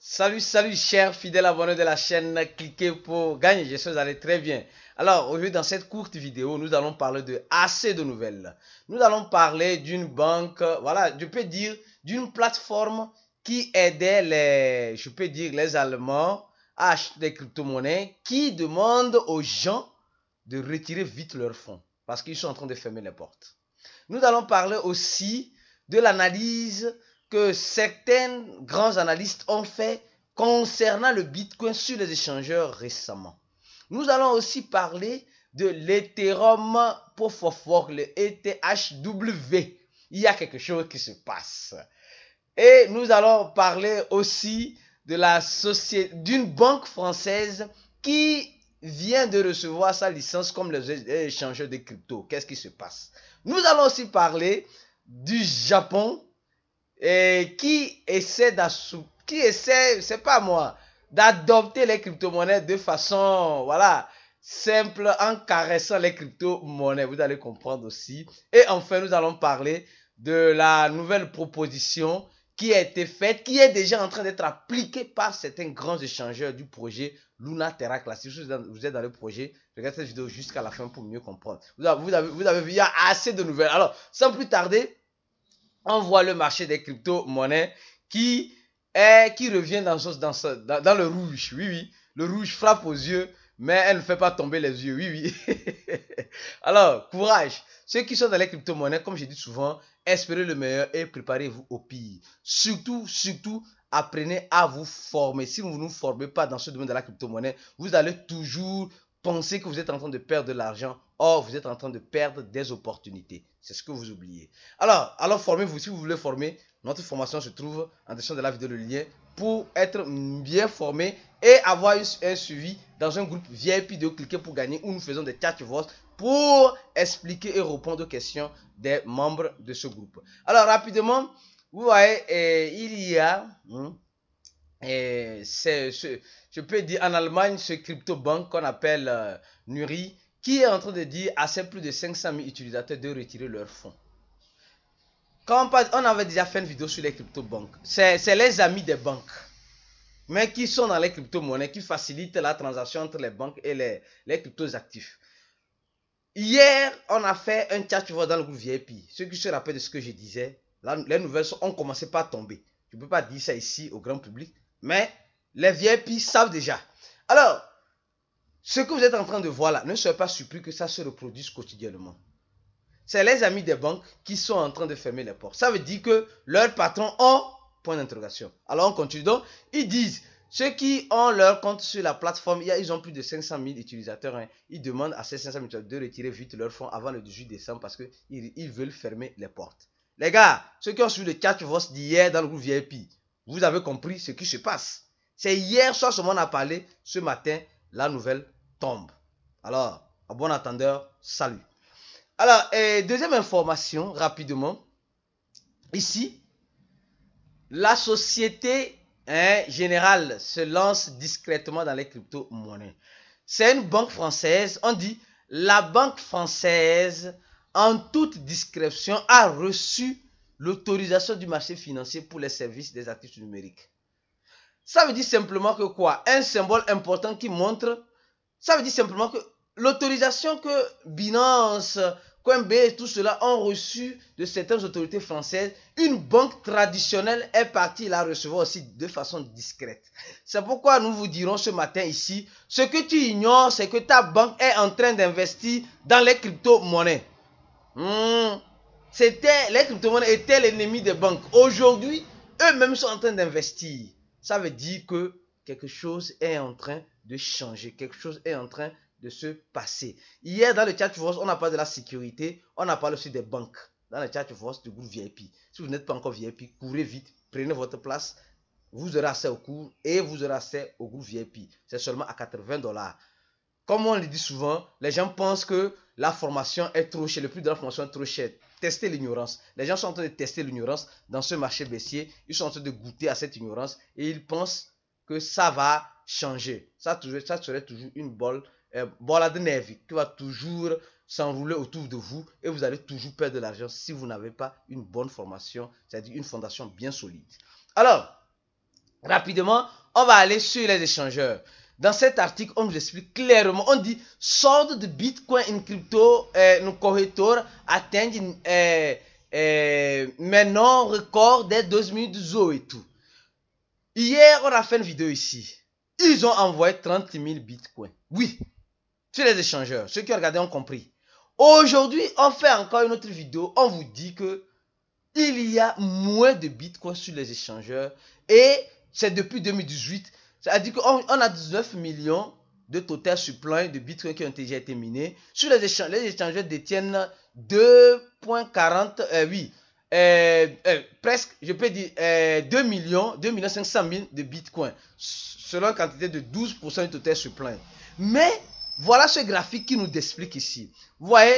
Salut, salut, chers fidèles abonnés de la chaîne, cliquez pour gagner, je vous allez très bien. Alors, aujourd'hui, dans cette courte vidéo, nous allons parler de assez de nouvelles. Nous allons parler d'une banque, voilà, je peux dire, d'une plateforme qui aidait les, je peux dire, les Allemands à acheter des crypto-monnaies qui demandent aux gens de retirer vite leurs fonds parce qu'ils sont en train de fermer les portes. Nous allons parler aussi de l'analyse que certains grands analystes ont fait concernant le Bitcoin sur les échangeurs récemment. Nous allons aussi parler de l'Ethereum pour of le ETHW. Il y a quelque chose qui se passe. Et nous allons parler aussi d'une banque française qui vient de recevoir sa licence comme les échangeurs de crypto. Qu'est-ce qui se passe Nous allons aussi parler du Japon et qui essaie qui essaie, c'est pas moi, d'adopter les crypto-monnaies de façon, voilà, simple, en caressant les crypto-monnaies. Vous allez comprendre aussi. Et enfin, nous allons parler de la nouvelle proposition qui a été faite, qui est déjà en train d'être appliquée par certains grands échangeurs du projet Luna Terra Classic. Si vous êtes dans le projet, regardez cette vidéo jusqu'à la fin pour mieux comprendre. Vous vous avez vu, il y a assez de nouvelles. Alors, sans plus tarder, on voit le marché des crypto-monnaies qui, qui revient dans, dans le rouge. Oui, oui, le rouge frappe aux yeux, mais elle ne fait pas tomber les yeux. Oui, oui. Alors, courage. Ceux qui sont dans les crypto-monnaies, comme je dis souvent, espérez le meilleur et préparez-vous au pire. Surtout, surtout, apprenez à vous former. Si vous ne vous formez pas dans ce domaine de la crypto-monnaie, vous allez toujours pensez que vous êtes en train de perdre de l'argent. Or, vous êtes en train de perdre des opportunités. C'est ce que vous oubliez. Alors, alors formez-vous. Si vous voulez former, notre formation se trouve en dessous de la vidéo, le lien, pour être bien formé et avoir un suivi dans un groupe VIP de cliquer pour gagner où nous faisons des chat voix pour expliquer et répondre aux questions des membres de ce groupe. Alors, rapidement, vous voyez, eh, il y a... Hmm, et c'est, je peux dire en Allemagne, ce crypto-banque qu'on appelle euh, Nuri, qui est en train de dire à ses plus de 500 000 utilisateurs de retirer leurs fonds. Quand on, avait déjà fait une vidéo sur les crypto-banques. C'est, les amis des banques, mais qui sont dans les crypto-monnaies, qui facilitent la transaction entre les banques et les, les crypto-actifs. Hier, on a fait un chat, tu vois, dans le groupe VIP. Ceux qui se rappellent de ce que je disais, les nouvelles ont commencé par tomber. Je ne peux pas dire ça ici au grand public, mais les VIP savent déjà. Alors, ce que vous êtes en train de voir là, ne soyez pas surpris que ça se reproduise quotidiennement. C'est les amis des banques qui sont en train de fermer les portes. Ça veut dire que leurs patrons ont point d'interrogation. Alors on continue donc. Ils disent, ceux qui ont leur compte sur la plateforme, ils ont plus de 500 000 utilisateurs. Hein. Ils demandent à ces 500 000 utilisateurs de retirer vite leurs fonds avant le 18 décembre parce qu'ils ils veulent fermer les portes. Les gars, ceux qui ont suivi le chat d'hier dans le groupe VIP, vous avez compris ce qui se passe. C'est hier soir seulement on a parlé, ce matin, la nouvelle tombe. Alors, à bon attendeur, salut. Alors, deuxième information, rapidement. Ici, la Société hein, Générale se lance discrètement dans les crypto-monnaies. C'est une banque française. On dit, la banque française, en toute discrétion, a reçu l'autorisation du marché financier pour les services des actifs numériques. Ça veut dire simplement que quoi Un symbole important qui montre, ça veut dire simplement que l'autorisation que Binance, Coinbase, tout cela ont reçu de certaines autorités françaises, une banque traditionnelle est partie la recevoir aussi de façon discrète. C'est pourquoi nous vous dirons ce matin ici, ce que tu ignores, c'est que ta banque est en train d'investir dans les crypto-monnaies. Hmm. C'était, les crypto-monnaies étaient l'ennemi des banques. Aujourd'hui, eux-mêmes sont en train d'investir. Ça veut dire que quelque chose est en train de changer. Quelque chose est en train de se passer. Hier, dans le chat force, on a pas de la sécurité. On a parlé aussi des banques. Dans le chat force du groupe VIP. Si vous n'êtes pas encore VIP, courez vite. Prenez votre place. Vous aurez accès au cours et vous aurez accès au groupe VIP. C'est seulement à 80 dollars. Comme on le dit souvent, les gens pensent que la formation est trop chère, le prix de la formation est trop cher. Testez l'ignorance. Les gens sont en train de tester l'ignorance dans ce marché baissier. Ils sont en train de goûter à cette ignorance et ils pensent que ça va changer. Ça, serait toujours une bolle, euh, de neige qui va toujours s'enrouler autour de vous et vous allez toujours perdre de l'argent si vous n'avez pas une bonne formation, c'est-à-dire une fondation bien solide. Alors, rapidement, on va aller sur les échangeurs. Dans cet article, on nous explique clairement, on dit sorte de Bitcoin in crypto nos no maintenant euh, maintenant record et tout. Hier, on a fait une vidéo ici. Ils ont envoyé 30 000 Bitcoins. Oui, sur les échangeurs. Ceux qui ont regardé ont compris. Aujourd'hui, on fait encore une autre vidéo. On vous dit que il y a moins de Bitcoins sur les échangeurs. Et c'est depuis 2018 cest a qu'on a 19 millions de total suppléants de bitcoins qui ont déjà été minés. Sur les échanges, les échangeurs détiennent 2.40, euh, oui, euh, euh, presque, je peux dire, 2 millions, 2 500 000 de bitcoins, selon une quantité de 12% du total suppléant. Mais voilà ce graphique qui nous explique ici. Vous voyez,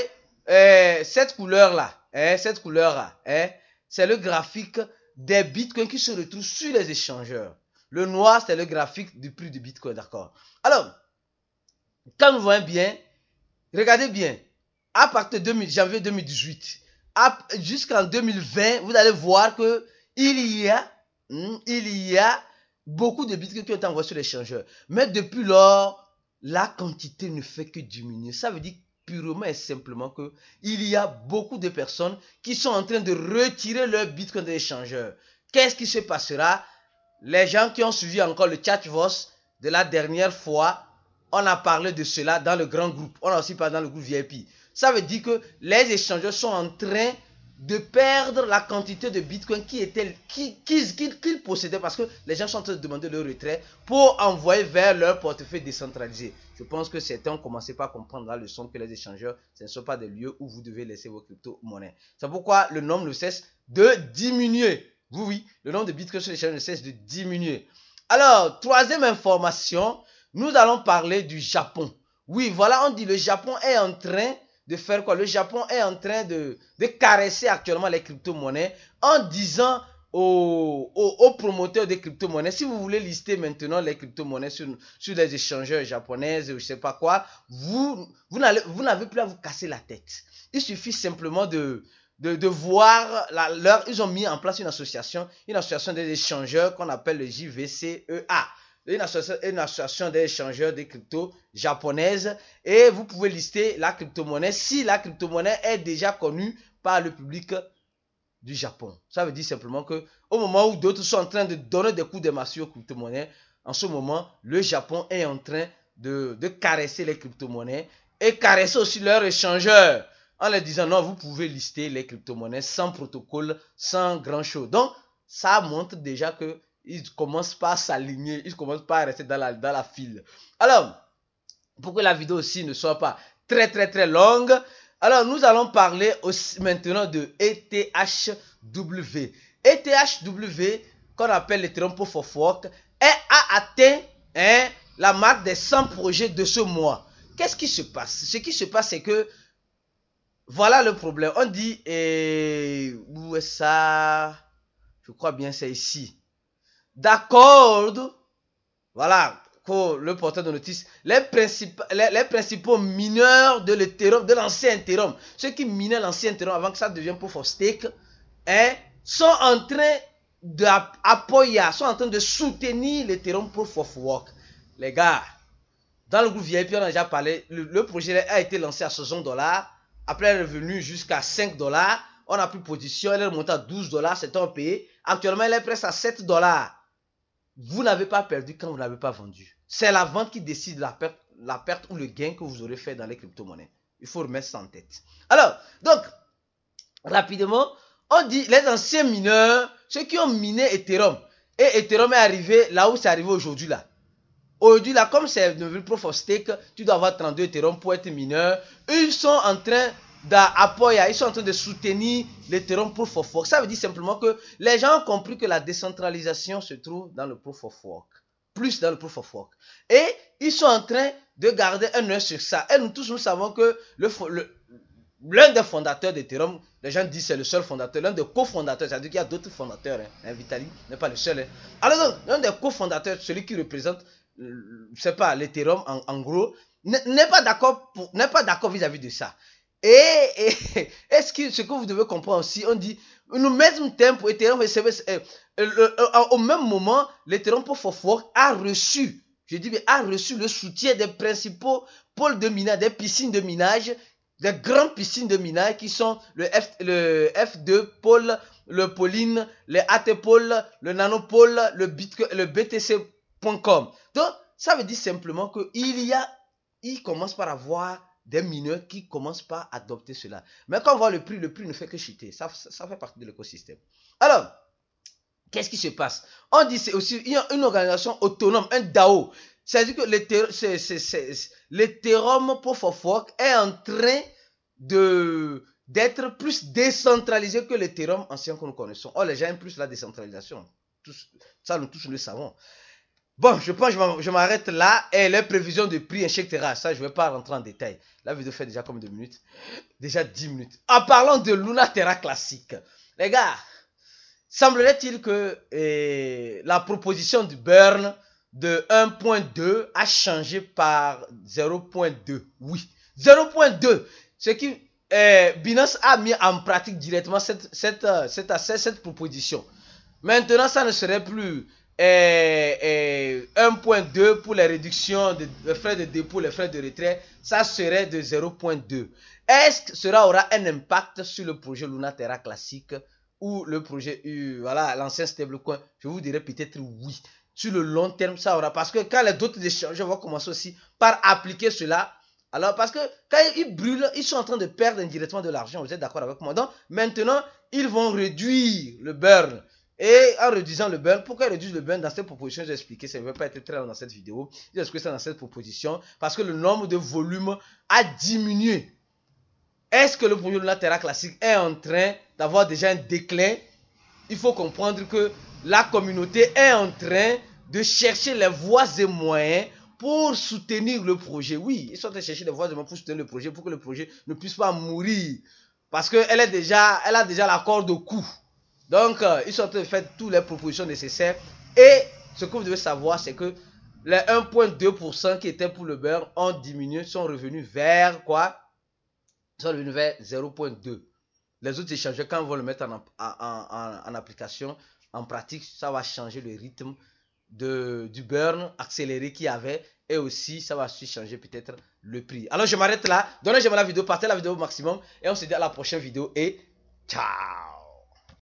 cette couleur-là, hein, cette couleur-là, hein, c'est le graphique des bitcoins qui se retrouvent sur les échangeurs. Le noir, c'est le graphique du prix du Bitcoin, d'accord Alors, quand vous voyez bien, regardez bien, à partir de janvier 2018 jusqu'en 2020, vous allez voir que il y a, hmm, il y a beaucoup de bitcoins qui ont été envoyés sur l'échangeur. Mais depuis lors, la quantité ne fait que diminuer. Ça veut dire purement et simplement que il y a beaucoup de personnes qui sont en train de retirer leur bitcoin de l'échangeur. Qu'est-ce qui se passera les gens qui ont suivi encore le chat voice de la dernière fois, on a parlé de cela dans le grand groupe. On a aussi parlé dans le groupe VIP. Ça veut dire que les échangeurs sont en train de perdre la quantité de bitcoin qui était qu'ils qui, possédaient parce que les gens sont en train de demander le retrait pour envoyer vers leur portefeuille décentralisé. Je pense que certains ont commencé par comprendre la leçon que les échangeurs, ce ne sont pas des lieux où vous devez laisser vos crypto-monnaies. C'est pourquoi le nombre ne cesse de diminuer. Oui, oui, le nombre de bitcoins sur chaînes ne cesse de diminuer. Alors, troisième information, nous allons parler du Japon. Oui, voilà, on dit le Japon est en train de faire quoi Le Japon est en train de, caresser actuellement les crypto-monnaies en disant aux, promoteurs des crypto-monnaies. Si vous voulez lister maintenant les crypto-monnaies sur, sur les échangeurs japonaises ou je sais pas quoi, vous, vous n'avez plus à vous casser la tête. Il suffit simplement de, de, voir la, leur... Ils ont mis en place une association, une association des échangeurs qu'on appelle le JVCEA. Une association, une association des échangeurs des crypto japonaises. Et vous pouvez lister la crypto-monnaie si la crypto-monnaie est déjà connue par le public du Japon. Ça veut dire simplement que au moment où d'autres sont en train de donner des coups de massue aux crypto-monnaies, en ce moment, le Japon est en train de, de caresser les crypto-monnaies et caresser aussi leurs échangeurs en leur disant non, vous pouvez lister les crypto-monnaies sans protocole, sans grand-chose. Donc, ça montre déjà que ne commencent pas à s'aligner, ils commencent pas à rester dans la, dans la file. Alors, pour que la vidéo aussi ne soit pas très très très longue, alors nous allons parler aussi maintenant de ETHW. ETHW, qu'on appelle les Proof of fork, a atteint hein, la marque des 100 projets de ce mois. Qu'est-ce qui se passe Ce qui se passe, c'est que voilà le problème. On dit, eh, où est ça Je crois bien c'est ici. D'accord. Voilà, le porteur de notice, les, principaux, mineurs de de l'ancien Ethereum, ceux qui minaient l'ancien Ethereum avant que ça devienne pour of hein, sont en train d'appuyer, sont en train de soutenir l'Ethereum pour of Les gars, dans le groupe VIP, on a déjà parlé, le, projet a été lancé à 60 dollars. Après, elle est revenue jusqu'à 5 dollars. On a pris position, elle est remontée à 12 dollars, c'est un payé. Actuellement, elle est presque à 7 dollars. Vous n'avez pas perdu quand vous n'avez pas vendu. C'est la vente qui décide la perte, la perte ou le gain que vous aurez fait dans les crypto-monnaies. Il faut remettre ça en tête. Alors, donc, rapidement, on dit les anciens mineurs, ceux qui ont miné Ethereum, et Ethereum est arrivé là où c'est arrivé aujourd'hui là. Aujourd'hui, là, comme c'est le proof of stake, tu dois avoir 32 Ethereum pour être mineur. Ils sont en train d'appuyer, ils sont en train de soutenir l'Ethereum proof of work. Ça veut dire simplement que les gens ont compris que la décentralisation se trouve dans le proof of work. Plus dans le proof of work. Et ils sont en train de garder un œil sur ça. Et nous tous, nous savons que l'un des fondateurs d'Ethereum, les gens disent c'est le seul fondateur, l'un des cofondateurs, c'est-à-dire qu'il y a d'autres fondateurs, hein, hein n'est pas le seul. Hein. Alors l'un des cofondateurs, celui qui représente je sais pas, l'Ethereum en, gros, n'est pas d'accord n'est pas d'accord vis-à-vis de ça. Et, est ce, que, ce, que, vous devez comprendre aussi, on dit, au même temps, Ethereum, euh, au même moment, l'Ethereum fort a reçu, je dis bien, a reçu le soutien des principaux pôles de minage, des piscines de minage, des grandes piscines de minage qui sont le, F, le F2 pôle, le Pauline, le AT le Nanopôle, le, le BTC donc, ça veut dire simplement qu'il y a, il commence par avoir des mineurs qui commencent par adopter cela. Mais quand on voit le prix, le prix ne fait que chuter. Ça, ça, fait partie de l'écosystème. Alors, qu'est-ce qui se passe On dit aussi il y a une organisation autonome, un DAO. C'est-à-dire que l'Ethereum Proof of est en train de d'être plus décentralisé que l'Ethereum ancien que nous connaissons. Oh, les gens aiment plus la décentralisation. ça, nous touche le savons. Bon, je pense que je m'arrête là. Et les prévisions de prix, etc. Ça, je ne vais pas rentrer en détail. La vidéo fait déjà comme deux minutes Déjà dix minutes. En parlant de Luna Terra classique. Les gars, semblerait-il que eh, la proposition du burn de 1.2 a changé par 0.2. Oui, 0.2. Ce qui... Eh, Binance a mis en pratique directement cette, cette, euh, cette proposition. Maintenant, ça ne serait plus et, 1.2 pour les réductions de, frais de dépôt, les frais de retrait, ça serait de 0.2. Est-ce que cela aura un impact sur le projet Luna Terra classique ou le projet U, voilà, l'ancien stablecoin Je vous dirais peut-être oui. Sur le long terme, ça aura. Parce que quand les autres échanges vont commencer aussi par appliquer cela, alors parce que quand ils brûlent, ils sont en train de perdre indirectement de l'argent. Vous êtes d'accord avec moi Donc maintenant, ils vont réduire le burn. Et en réduisant le burn, pourquoi ils réduisent le burn dans cette proposition J'ai expliqué, ça ne va pas être très long dans cette vidéo. J'ai expliqué ça dans cette proposition parce que le nombre de volumes a diminué. Est-ce que le projet de la classique est en train d'avoir déjà un déclin Il faut comprendre que la communauté est en train de chercher les voies et moyens pour soutenir le projet. Oui, ils sont en train de chercher les voies et moyens pour soutenir le projet, pour que le projet ne puisse pas mourir. Parce qu'elle est déjà, elle a déjà l'accord de coût. Donc, euh, ils sont en train de faire toutes les propositions nécessaires. Et ce que vous devez savoir, c'est que les 1,2% qui étaient pour le burn ont diminué, sont revenus vers quoi Ils sont revenus vers 0,2. Les autres échanges, quand vont le mettre en, application, en pratique, ça va changer le rythme de, du burn accéléré qu'il y avait et aussi ça va aussi changer peut-être le prix. Alors je m'arrête là, donnez j'aime la vidéo, partez la vidéo au maximum et on se dit à la prochaine vidéo et ciao